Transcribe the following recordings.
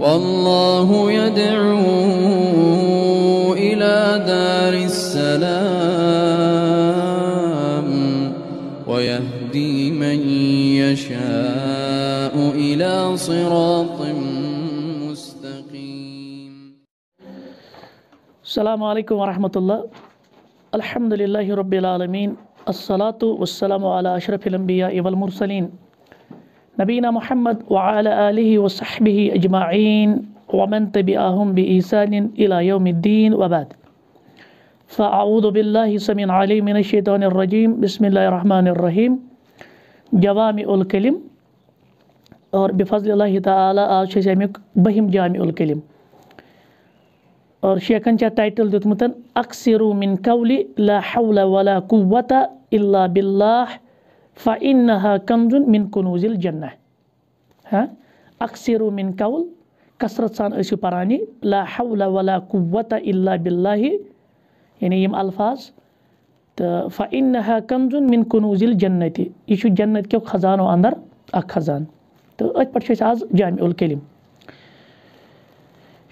والله يدعو إلى دار السلام ويهدي من يشاء إلى صراط مستقيم السلام عليكم ورحمة الله الحمد لله رب العالمين الصلاة والسلام على أشرف الأنبياء والمرسلين نبينا محمد وعلى آله وصحبه أجمعين ومن تبعهم بإحسان إلى يوم الدين وبعد فأعوذ بالله سميع عليم من الشيطان الرجيم بسم الله الرحمن الرحيم جوامع الكلم اور بفضل الله تعالى آج چھے سميك بهم جامع الكلم اور شیخن چھا ٹائٹل دیتمتن أكسروا من قول لا حول ولا قوة الا بالله فإنها كنز من كنوز الجنة ها أكثر من قول كسرة سان أسي براني لا حول ولا قوة إلا بالله يعني يم ألفاظ فإنها كنز من كنوز الجنة يشو جنة كيو خزانو أندر أك خزان تو أج پر شش آز جامع الكلم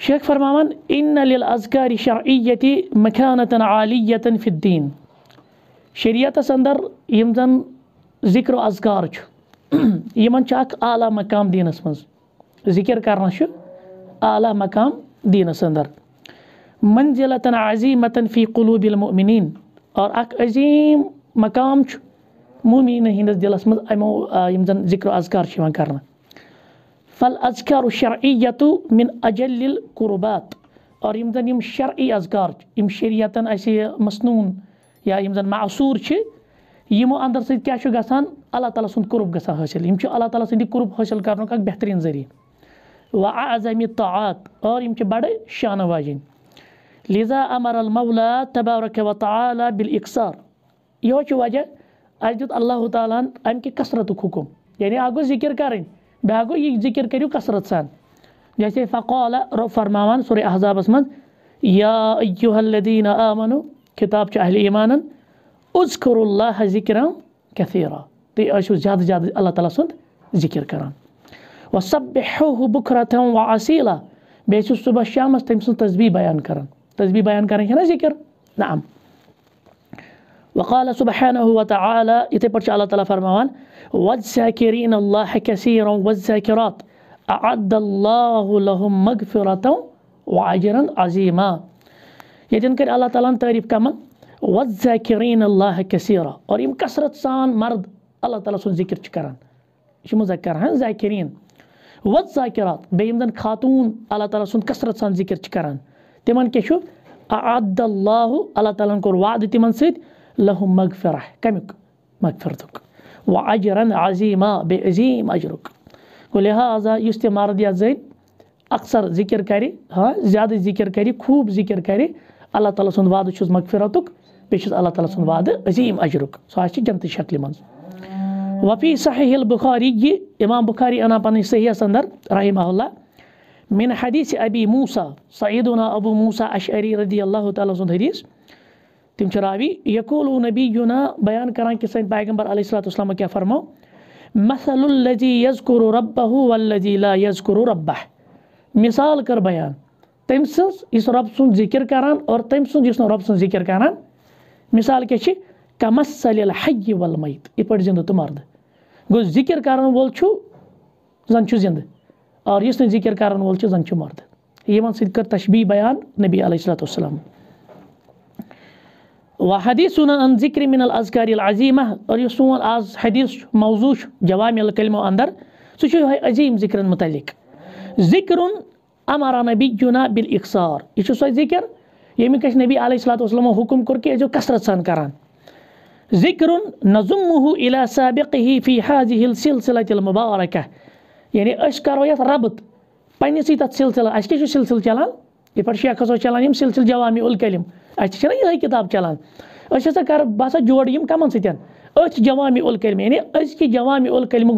شيخ فرمان إن للأذكار شرعية مكانة عالية في الدين شريعة سندر يمزن ذِکر و اَذکار چھُ یِمن چھُ اکھ اعلیٰ مقام دیٖنَس منٛز ذِکِر کرنا چھُ اعلیٰ مقام دیٖنَس اَنٛدر منزلتا عظیمتا فی قلوٗب المؤمنیٖن اور اکھ عظیٖم مقام چھُ موٗمیٖنَن ہِنٛدِس دِلَس منٛز ایمو یمزن ذِکر و اَذکار چھِ یِوان کَرنہٕ فل شرعیتُ مِن اجل القُربات اور یمزن یِم شرعی اَذکار چھِ یِم شریعتا ایسی مسنون یا یمزن معصوٗر چھِ يمو اندر سيد کیٛاہ غسان الله تعالى سُنٛد كروب غسان حاصل يمچ الله تعالى سٕنٛدِ كروب حاصل كارنو كاك بهترين ذٔریعہٕ واعظم الطاعات اور يمچ بڑے شان واجين لِذا امر المولى تبارك وتعالى تعالیٰ بالاقصار یِہوے چھُ وجہ اَسہِ دیُت اللہ تعالیٰ ہَن اَمہِ کہِ کثرتُک ذِکِر کَرٕنۍ باگو گوٚو ذِکِر کٔرِو کثرت سان جیسے فقال رو فرماوان سورُے احزابَس منٛز یا یوٗہلدیٖن آمنو خِطاب چھُ اهل ايمانن اذكروا الله ذكرا كثيرا تي اشو زياد زياد الله تعالى سند ذكر كران وسبحوه بكرة وعسيلا بيسو صبح شامس تمسن تسبيح بيان كران تسبيح بيان كران هنا ذكر نعم وقال سبحانه وتعالى يتبرش الله تعالى فرمان والذاكرين الله كثيرا والذاكرات أعد الله لهم مغفرة وأجرا عظيما يتنكر الله تعالى تعريف كمان والذاكرين الله كثيرا اور يم كسرت سان مرد الله تعالى سن ذكر چكران شو مذكر هن ذاكرين والذاكرات بيمدن خاتوٗن الله تعالى سن كسرت سان ذكر چكران تِمَن کیٛاہ چھُ عد الله اللہ تعالیٰ كور وعدٕ تِمَن سيد لهم مغفره كمك مغفرتك وَ عظيما بعظيم اجرك ولهذا يستمر دي لہٰذا اكثر ذكر كاري ها زياده ذكر كاري خوٗب ذكر كاري الله تعالى سن وعدٕ شو مغفرتك بیس اللہ تعالیٰ سن وعدہ عظیم عزی عمرک جنت شکل من وفی صحیح البخاری یہ امام بخاری انا پن صحیح اندر رحمہ اللہ من حدیث ابی موسیٰ سعیدنا ابو موسیٰ اشعری رضی اللہ تعالیٰ سن حدیث تم راوی یقول النبی یونہ بیان کہ سن پیغمبر علیہ صلاۃ السلامہ کیا فرمو مثل الی یض قو ربہ و اللہ یہ ربہ مثال کر بیان تم سن اس رب سن ذکر کران اور تم سن جس رب سن ذکر کران مثال کیا کمسل الحی والمیت یہ المعت زندہ تو مرد گو ذکر کرن وول زن زندہ اور اس نے ذکر کرن وول زن مرد یہ سی کر تشبیح بیان نبی علیہ صلۃ وسلم و من الاذکار العظیمہ اور یہ سون آز حدیث موضوع الکلمو اندر سہوائے عظیم ذکر متعلق ذکر امر جناب بال اقصار یہ سو ذکر يمكن أن نبي عليه الصلاة والسلام حكم کوٚر کہِ كسرت سان كران ذكر نظمُہوٗ إلى سابقه في هذه السلسلة المباركة يعني أشكر أسۍ ربط پنٛنِسٕے تَتھ سلسلة اَسہِ شو چھُ سِلسِلہٕ چَلان یِتھ پٲٹھۍ شیخَس اوس چَلان یِم سِلسِلہٕ جوامی الکلِم اَسہِ تہِ چھِنہ یِہٕے کِتاب چَلان أسۍ ہَسا کَرٕ بہٕ ہَسا جوڑٕ یِم کَمَن سۭتۍ أتھۍ جوامی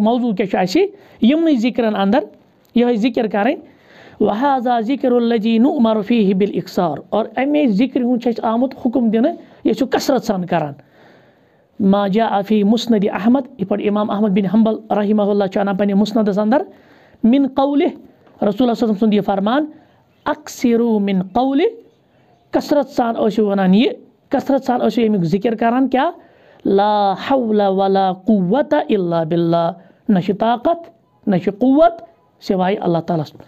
موضوع کیٛاہ چھُ اَسہِ اَندَر یِہوٚے ذكر كارين وحاضہ ذکر الجین و مرفی بل اقصار اور امے ذکر ہند آمت حکم دن یہ کران ما جاء فی مسند احمد یہ امام احمد بن حنبل رحمہ اللہ پنس اندر من قول رسول اللہ سند یہ فرمان اقصر من قول قصرت سان ثو وان یہ قصرت سان ثو امی ذکر لا حول ولا قوت ال بلہ نہش طاقت نہش قوت سوای اللہ تعالیٰ سن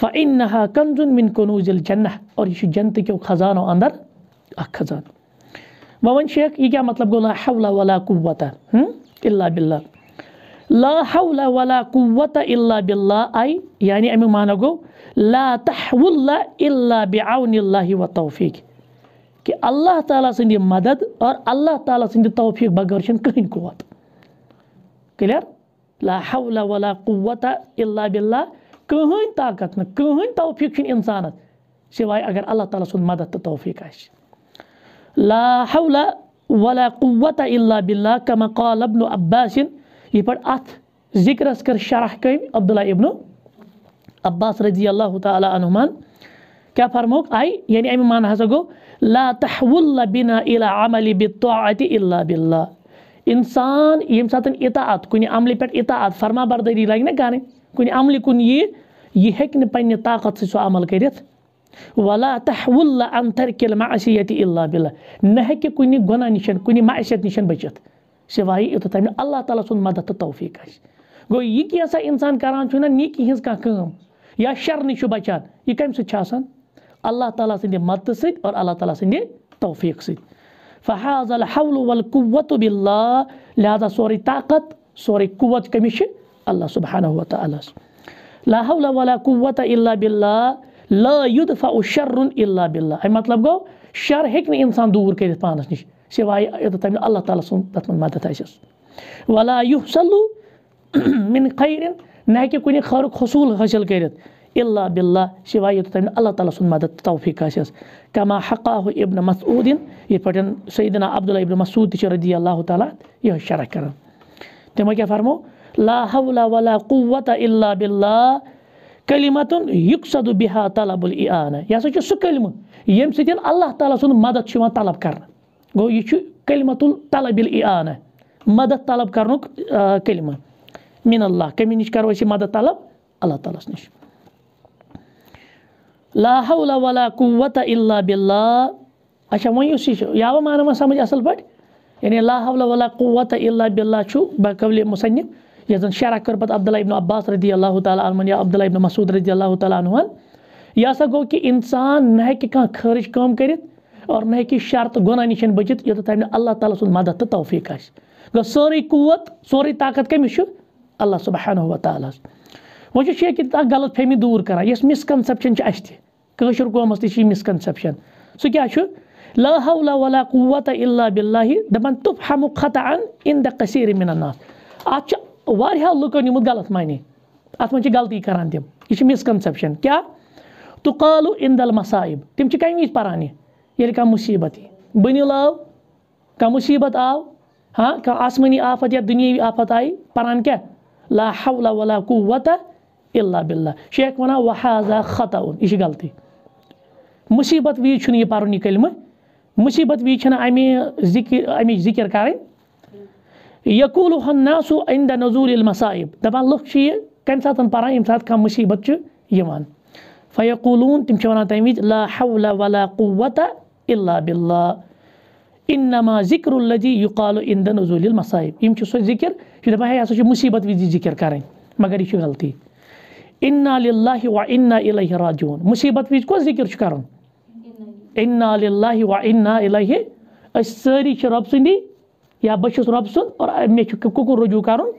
فإنها كنز من كنوز الجنة اور یہ جنت کے خزانوں اندر اک آه، خزان ومن شیخ یہ کیا مطلب گو لا حول ولا قوة الا بالله لا حول ولا قوة الا بالله اي يعني امی معنی گو لا تحول الا بعون الله وتوفيق کہ اللہ تعالی سندی مدد اور اللہ تعالی سندی توفیق بغیر شن کہیں قوت کلیر لا حول ولا قوة الا بالله کٕہٕنۍ طاقت نہٕ کٕہٕنۍ توفیٖق إنسانت اِنسانَس سِواے اگر اللہ تعالیٰ سُنٛد مَدَت توفیٖق لا حول ولا قوة الا بِلّہ کما قال ابن عباسِن یہِ ات اَتھ ذِکرَس کٔر شرح کٔمۍ عبداللہ ابن عباس رضی اللہ تعالیٰ عنہمان کیٛاہ فرموکھ أي یعنی يعني أي معنی ہسا گوٚو لا تحول بِنا الى عمل بِطاعتِ الا بِلّہ اِنسان يمساتن ساتہٕ اطاعت کُنہِ عملہِ پٮ۪ٹھ اطاعت فرما بردٲری لَگہِ نہ كوني عملي کُن یی یہِ ہیٚکہِ نہٕ پنٛنہِ عمل کٔرِتھ وَلا تحول اَنتھر کِل معشیت اللہ بِلہ نہ ہیٚکہِ کُنہِ گۄناہ نِش کُنہِ معشیت نِش بٔچِتھ سِواے یوٚتَتھ تام اللہ تعالیٰ سُنٛد مَدَت تہٕ توفیٖق آسہِ گوٚو یہِ اِنسان كاران شونا نيكي هنس کانٛہہ کٲم یا شَر نشو چھُ بَچان یہِ کَمہِ الله تعالى سن دي مدد سٕنٛدِ اور الله تعالى سن دي توفيق توفیٖق فحاز الحول والقوة بالله لهذا سوري طاقت سوري قوة کٔمِس الله سبحانه وتعالى لا حول ولا قوة إلا بالله لا يدفع شر إلا بالله أي مطلب قو شر ہیکن انسان دور کٔرِتھ پانس نش سِواے تمہِ اللہ تعالیٰ سُنٛد تَتھ منٛز مدد آسٮ۪س ولا یُسلوٗ مِن خیرن نہ ہیٚکہِ کُنہِ خصول حصوٗل حٲصِل إلا بالله بِللہ سِواے یوٚتَتھ تٔمۍ اللہ تعالیٰ سُنٛد مدد توفیٖق آسٮ۪س کما ابن مسعود یِتھ پٲٹھۍ سعیدنا عبداللہ ابن مسعوٗد رضي الله تعالى اللہ تعالیٰ یِہوٚے شرح فرمو لا حول ولا قوة إلا بالله كلمة يقصد بها طلب الإعانة يا يعني سوى سُہ كلمة ییٚمہِ سۭتۍ اللہ تعالیٰ سُنٛد مدد شما طلب کرنہٕ گوٚو يشو كلمة طلب الإعانة مدد طلب کرنُک آه، كلمة مِن الله کٔمہِ نِش کرو أسۍ مدد طلب الله تعالى سنش لا حول ولا قوة الا بالله اچھا وين یُس یہِ چھُ یہِ ما سامج اَصٕل پٲٹھۍ يعني لا حول ولا قوة الا بالله شو بقولہِ مُصنف يزن شرح كربت عبد الله ابن عباس رضي الله تعالى عنه يا عبد الله ابن مسعود رضي الله تعالى عنه يا ہسا كي اِنسان نہ ہیٚکہِ کانٛہہ خٲرِج کٲم کٔرِتھ اور نہ ہیٚکہِ شر تہٕ گۄناہ نِش بٔچِتھ یوٚتَتھ تام نہٕ اللہ تعالیٰ سُنٛد مدد تہٕ توفیٖق آسہِ گوٚو سٲرٕے قوت سورُے طاقت کٔمِس چھُ اللہ صُبحانہ ہُہ تعالیٰ ہَس وۄنۍ چھُ غلط فهمي دوٗر كرا يس مس كونسبشن اَسہِ تہِ کٲشُر قومَس تہِ چھِ یہِ مِسکَنسٮ۪پشَن سُہ کیٛاہ چھُ لا حول ولا قوه الا بالله دمن تفهم خطا عند اِن من الناس مِنَن لُکن نمت غلط مانے منٛز چھِ غلطی کر مس کنسپشن کیا تو قالو اند مصائب تم کم یہِ ییٚلہِ کانٛہہ مُصیٖبت یی بٔنِل آو کبت آؤ ہاں آسمٲنی آفت یا دُنیٲوی آفت آئی کیٛاہ لا حول ولا کطح الا بلا شیخ خطاوُن یہِ یہ غلطی مصیبت وی مُصیٖبت وِزِ مصیبت اَمہِ ذکر اَمِچ ذکر کَرٕنۍ يقولها الناس عند نزول المصائب دابا لُکھ شي كان ساتن بارا يم سات كان کانٛہہ مُصیٖبت يمان فيقولون فیقولوٗن تِم چھِ وَنان لا حول ولا قوه الا بالله اِنما ذكر الذي يقال عند نزول المصائب يم چھِ سۄ ذِکِر یہِ چھِ دَپان ہے ہَسا چھِ مُصیٖبت وِزِ ذِکِر کَرٕنۍ مگر یہِ غلطي اِنا لله وانا اليه راجعون راجوٗن مُصیٖبت وِزِ ذكر ذِکِر چھُ اِنا لله وانا اليه الہِ أسۍ سٲری چھِ یا بہٕ چھُس سُنٛد اور مےٚ چھُ کُکُن رجوٗع کَرُن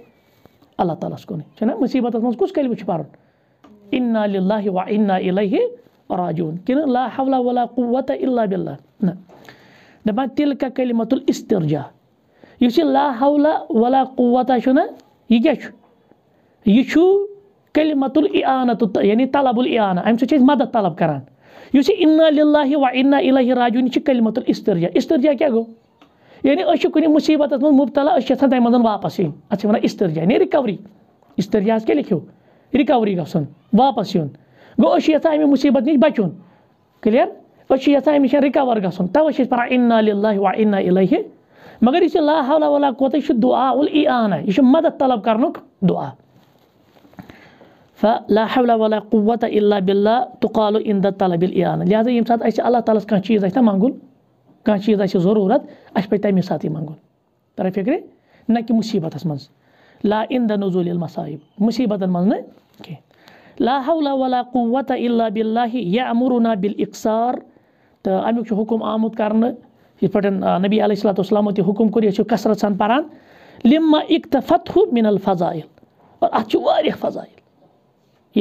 اللہ تعالیٰ ہَس کُنٕے چھُنہ مُصیٖبتَس منٛز کُس کلمہٕ اِنا للہِ و اِنا اِلَیہِ راجوٗن کِنہٕ لا حول ولا قوة الا بِلّہ نہ نعم. دَپان تِلکا کلمت الاسترجا یُس لا حول ولا قوة شنا یہِ کیٛاہ چھُ یہِ چھُ کلمت العانت یعنی يعني طلب العانہ اَمہِ سۭتۍ چھِ أسۍ مدد طلب کَران یُس اِنا للہِ و اِنا اِلَیہِ راجوٗن یہِ چھِ کلمت الاسترجا استرجا کیٛاہ گوٚو يعني أشي كوني مصيبة تسمون مُبتلا أشي چھِ یَژھان تَمہِ منٛز واپَس یِنۍ اَتھ چھِ وَنان اِسترجا یعنی رِکَوری اِسترجاہَس کیٛاہ لیکھِو رِکَوری گژھُن واپَس یُن گوٚو أسۍ چھِ یَژھان اَمہِ مُصیٖبت نِش بَچُن کٕلیر أسۍ چھِ یَژھان اَمہِ نِش رِکَوَر گژھُن تَوَے اِنا لله وإنا إليه مگر یُس لا حول ولا قوة یہِ دعاء دُعا اُل آنا یہِ مدد طلب كارنوك دعاء فلا حول ولا قوة الا بالله تقال اِن طلب اِل اِیانا لہٰذا ییٚمہِ ساتہٕ اَسہِ اللہ تعالیٰ ہَس کانٛہہ كان شيء آسہِ ضٔروٗرت أشبه تامي ساتي ساتہٕ ترى فكرة تَران مصيبة تسمز لا اِن دَ نزول المصائب مصيبة تسمز نه okay. لا حول ولا قوة الا بالله يأمرنا بالاقصار تہٕ اَمیُک چھُ حُکُم آمُت کَرنہٕ یِتھ پٲٹھۍ نبی علیہ صلاتُ وسلامو تہِ حُکُم کوٚر یہِ چھُ سان پَران لِما اكتفته من الفضائل فضایِل واريخ فضائل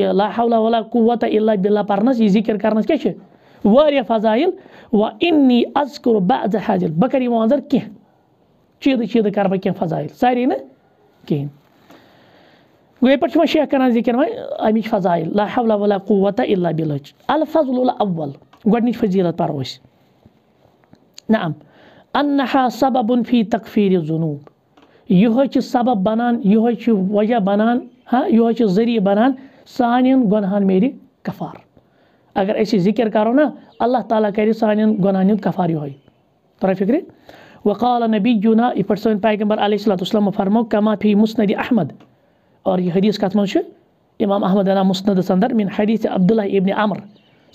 يا لا حول ولا قوة الا بالله بارنس يذكر كارنس کَرنَس واریا فضائل و اینی اذکر بعض حاجل بہٕ کَرٕ یہِ وانزر کینٛہہ چیٖدٕ چیٖدٕ کَرٕ بہٕ کینٛہہ فضایل ساری نہٕ کِہیٖنۍ گوٚو ییٚتہِ پٮ۪ٹھ شیخ کنان ذِکِر وۄنۍ امیش فضائل لا حول ولا قوت الا بِلٕچ الفضل الاول گۄڈنِچ فضیٖلت پَرو أسۍ نعم انہا سبب فی تقفیٖرِ جنوٗب یِہوٚے چی سبب بَنان یِہوٚے چی وجہ بَنان ہاں یِہوٚے چھِ ذٔریعہِ بَنان سانین گنہان میری کفار اگر اس ذکر کرو نا اللہ تعالیٰ کر سان گناہن کفار یہ تر فکر وقال نبی یونا یہ پیغمبر علیہ صلاۃ وسلم فرمو کما فی مسند احمد اور یہ حدیث کت مجھ امام احمد انا مسند سندر من حدیث عبداللہ ابن عمر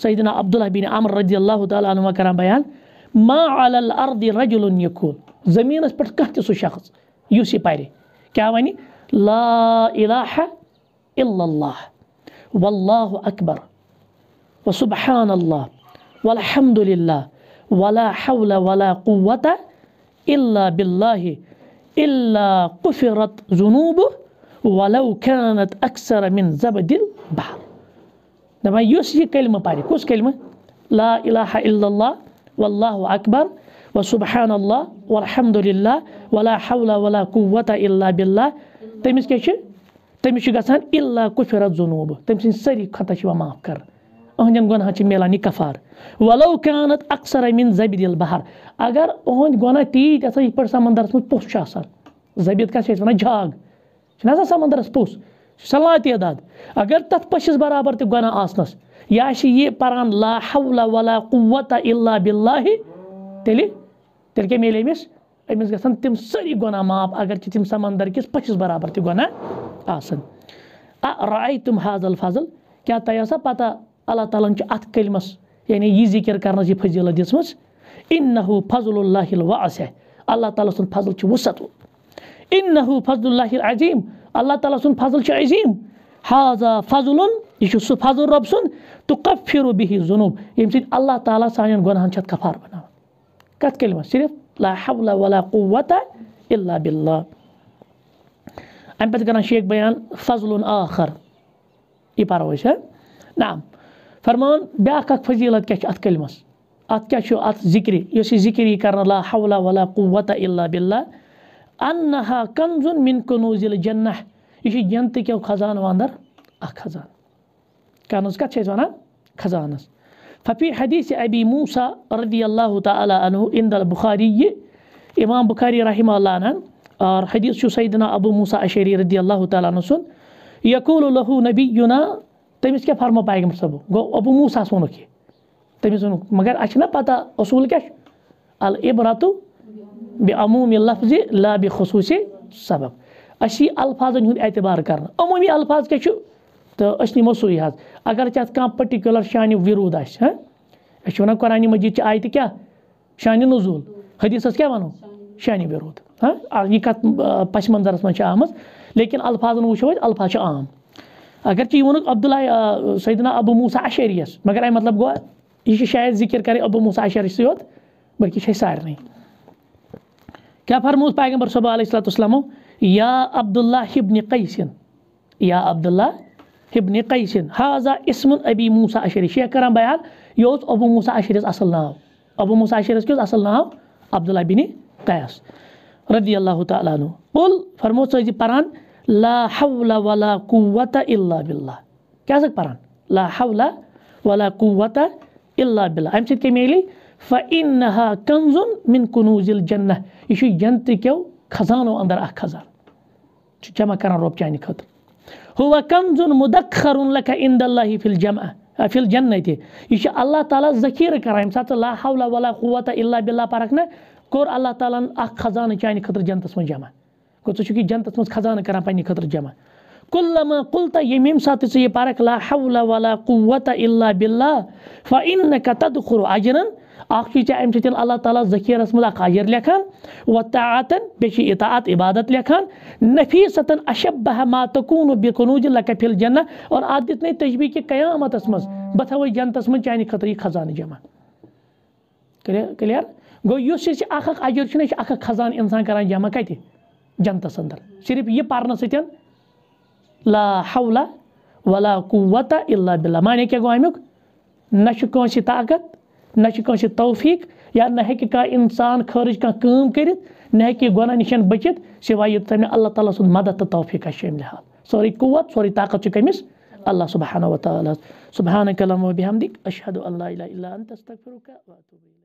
سیدنا عبداللہ بن عمر رضی اللہ تعالیٰ عنہ کران بیان ما علی الارض رجل یکون زمین اس پر کہتے سو شخص یوسی پائرے کیا وانی لا الہ الا اللہ واللہ اکبر وسبحان الله والحمد لله ولا حول ولا قوة إلا بالله إلا قفرت ذنوبه ولو كانت أكثر من زبد البحر لما يوسي كلمة باري كوس كلمة لا إله إلا الله والله أكبر وسبحان الله والحمد لله ولا حول ولا قوة إلا بالله تمس كيش تمشي قصان إلا كفرت ذنوبه تمشي سري خطا شوا معاف أهندٮ۪ن گۄناہَن چھِ مِلان یہِ کفار وَلو كانت اَکثر من زَبِد البحر اگر أہٕنٛدۍ گۄناہ تیٖتۍ آسان یِتھ پٲٹھۍ سَمنٛدرَس منٛز پوٚژھ چھُ آسان زَبِد کَتھ چھِ أسۍ وَنان جھاگ چھُنہ آسان سَمنٛدرَس پوٚژھ سُہ چھُ اگر تَتھ پٔژھِس برابر تہِ گۄناہ آسنَس یا چھِ یہِ پَران لا حول ولا قوت الا بالله تیٚلہِ تیٚلہِ کیٛاہ میلہِ أمِس أمِس گژھن تِم سٲری گۄناہ معاف اگر چھِ تِم سَمنٛدر کِس پٔچھِس برابر تہِ گۄناہ آسان آ راے تِم حاضل فضل کیٛاہ پَتہ الله تعالى ہن ات کلمس یعنی یہ كارنا کرنس فضل الله دژمٕژ إنه فضل الله الواسع الله تعالى سُنٛد فضل شو وسطه إنه فضل الله العظيم الله تعالى سُنٛد فضل شو عظيم هذا فضل يشو سو فضل رب سُنٛد تكفر به بِہی ظُنوٗب الله تعالى سانين تعالیٰ سانٮ۪ن كفار بنا كات کفار صرف لا حول ولا قوة الا بالله أنا بتكلم کَران بيان فضل آخر یہِ پَرو نعم فرمان بیاکھ اکھ فضیلت کیاہ چھِ ات کلمَس ات کیاہ چھُ اَتھ ذِکرِ یۄس یہِ ذِکر لا حول ولا قوة الا بِلّہ انہا کنزُن مِن کنوٗزِل جنہ یہِ چھُ جنتہٕ خزان واندر اَنٛدر اَکھ خزانہٕ کَنٕز کَتھ چھِ أسۍ وَنان خزانَس ففی حدیث ابی موٗسا رضی اللہ تعالیٰ عنہ اِند البخاری امام بُخاری رحمہ اللہ عنہ اور حدیث چھُ سیدنا ابو موٗسا اشری رضی اللہ تعالیٰ عنہ سُنٛد یقول الہوٗ تمس کیا فرمو پیغمبر گا مصطفیٰ گو ابو موسیٰ سونو کی تمس سونو کی مگر اچھنا پتا اصول کیا ہے الابراتو بی امومی لا بی خصوصی سبب اچھی الفاظ انہوں اعتبار کرنا امومی الفاظ کیا چھو تو اچھنی مصوری ہاتھ اگر چاہت کام پٹیکلر شانی ویرود آش اچھونا ہاں؟ قرآنی مجید چاہی تھی کیا شانی نزول حدیث اس کیا بانو شانی ویرود ہاں؟ یہ کت پش منظر اس میں چاہ آمد لیکن الفاظ انہوں شوید الفاظ چاہ آمد اگرچہ ووٚنُکھ عبداللہ سیدنا ابو موسا عشریس مگر اَمہِ مطلب گوٚو یہِ یہ شاید ذِکِر کَرٕنۍ ابو موسا یوت چھِ اَسہِ سارنٕے کیٛاہ فرماس پیغمبر صبح علیہ صلاتُ السلام یا عبداللہ ہِبنہِ قیسِن یا عبداللہ ہِبنہِ قیسِن حاضا اسمن ابی موسا عشریف شیخ کَران بیان یہِ اوس ابو موسا عشریس اَصٕل ناو ابو موسا عشریس کیٛاہ اوس اَصٕل ناو عبداللہ بِنہِ قیس رضی اللہ تعالیٰ عنہ قُل ژٕ ٲسۍ یہِ پَران لا حول ولا قوة إلا بالله كيف قرآن لا حول ولا قوة إلا بالله أم كميلي فإنها كنز من كنوز الجنة يشو جنت كيو خزانو أندر أخ خزان شو جمع كران روب جاني خطر هو كنز مدخر لك عند الله في الجمع آه، في الجنة يشو الله تعالى ذكير كرام سات لا حول ولا قوة إلا بالله باركنا كور الله تعالى أخ خزان جاني خطر جنت اسم جمع گو منٛز خزانہٕ کَران پنٛنہِ خٲطرٕ جمع کُلما کُلتا ییٚمہِ كل ما ژٕ یہِ پَرَکھ لا حل وطا بل اجرن اَکھ خرو ژےٚ اَمہِ سۭتۍ اللہ تعالیٰ ذٔخیٖرَس منٛز اَکھ اجر لكھان وطا بیٚیہِ چھِ شیطاط عبادت لیکھان لكھان نفیثاً اشب بہم كافل جنہ اور اَتھ نئی تجبی کہِ كہ منٛز بہٕ تھاوَے جنتَس منٛز چانہِ خٲطرٕ یہِ خزانہٕ جمع گوٚو یُس یہِ اَکھ اَکھ اجر چھُنہ یہِ چھِ اَکھ اَکھ خزانہٕ اِنسان کَران جمع کَتہِ جنت سندر صرف یہ پارنا سے چین لا حول ولا قوت الا باللہ معنی کیا گو آمیوک نشکوں سے طاقت نشکوں سے توفیق یا نہیں کہ کہا انسان خارج کا کام کرت نہیں کہ گونا نشن بچت سوائی اتتا ہمیں اللہ تعالیٰ سن مدد توفیق شیم لہا سوری قوت سوری طاقت چکے مس اللہ سبحانہ وتعالی سبحانہ کلم و بحمدک اشہدو اللہ الہ الا انت استغفرکا واتو بیلہ